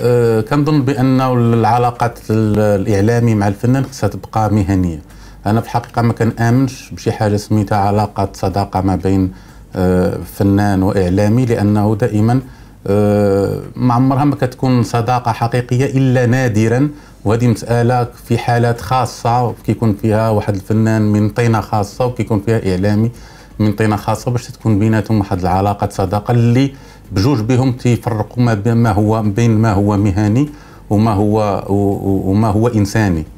آه، كنظن بان العلاقات الاعلامي مع الفنان خصها تبقى مهنيه انا في الحقيقه ما كانامنش بشي حاجه سميتها علاقه صداقه ما بين آه، فنان واعلامي لانه دائما آه، ما عمرها ما كتكون صداقه حقيقيه الا نادرا وهذه مساله في حالات خاصه كيكون فيها واحد الفنان من طينه خاصه وكيكون فيها اعلامي من طينه خاصه باش تكون بيناتهم واحد العلاقه صداقه اللي بجوج بهم تيفرقوا ما بين ما هو مهني وما هو وما هو انساني